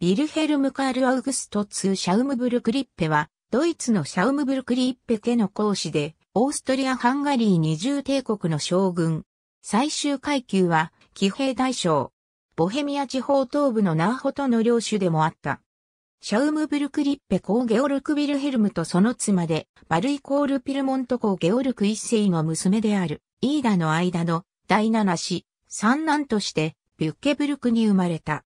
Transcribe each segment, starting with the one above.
ビルヘルム・カール・アウグストツー・シャウムブルクリッペは、ドイツのシャウムブルクリッペ家の公師で、オーストリア・ハンガリー二重帝国の将軍。最終階級は、騎兵大将。ボヘミア地方東部のナーホトの領主でもあった。シャウムブルクリッペ公ゲオルク・ビルヘルムとその妻で、バルイコール・ピルモント公ゲオルク一世の娘である、イーダの間の第七子、三男として、ビュッケブルクに生まれた。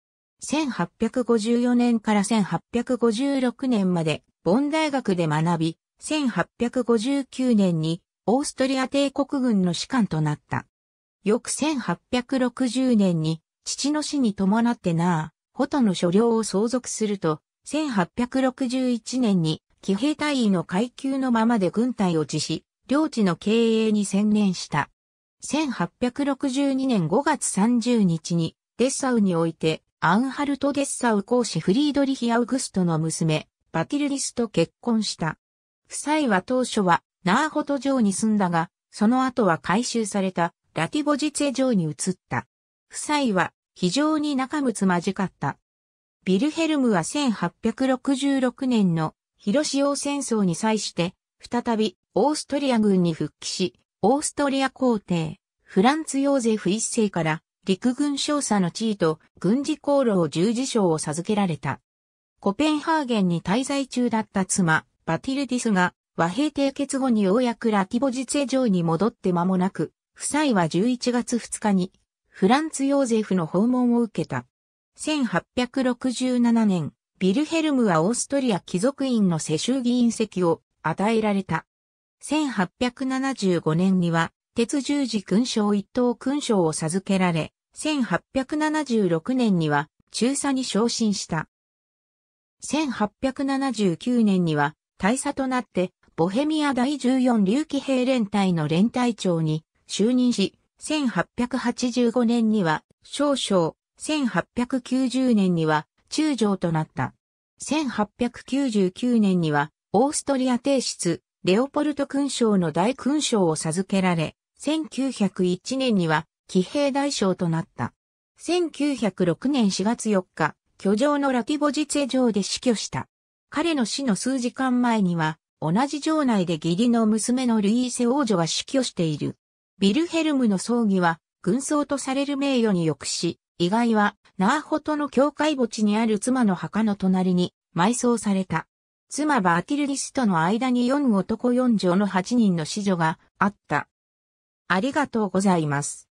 1854年から1856年までボン大学で学び、1859年にオーストリア帝国軍の士官となった。翌1860年に父の死に伴ってなあ、ホトの所領を相続すると、1861年に騎兵隊員の階級のままで軍隊を辞し、領地の経営に専念した。1862年5月30日にデッサウにおいてアンハルト・デッサウ公子フリードリヒ・アウグストの娘、バティルリスと結婚した。夫妻は当初はナーホト城に住んだが、その後は改修されたラティボジツェ城に移った。夫妻は非常に仲睦まじかった。ビルヘルムは1866年の広潮戦争に際して、再びオーストリア軍に復帰し、オーストリア皇帝、フランツ・ヨーゼフ一世から陸軍少佐の地位と軍事功労十字章を授けられた。コペンハーゲンに滞在中だった妻、バティルディスが和平締結後にようやくラティボジツェ城に戻って間もなく、夫妻は11月2日にフランツ・ヨーゼフの訪問を受けた。1867年、ビルヘルムはオーストリア貴族院の世襲議員席を与えられた。1875年には鉄十字勲章一等勲章を授けられ、1876年には中佐に昇進した。1879年には大佐となってボヘミア第14竜騎兵連隊の連隊長に就任し、1885年には少将、1890年には中将となった。1899年にはオーストリア帝室レオポルト勲章の大勲章を授けられ、1901年には騎兵大将となった。1906年4月4日、居城のラティボジツェ城で死去した。彼の死の数時間前には、同じ城内で義理の娘のルイーセ王女が死去している。ビルヘルムの葬儀は、軍葬とされる名誉に抑し、意外は、ナーホトの教会墓地にある妻の墓の隣に埋葬された。妻バーティルリスとの間に4男4女の8人の子女があった。ありがとうございます。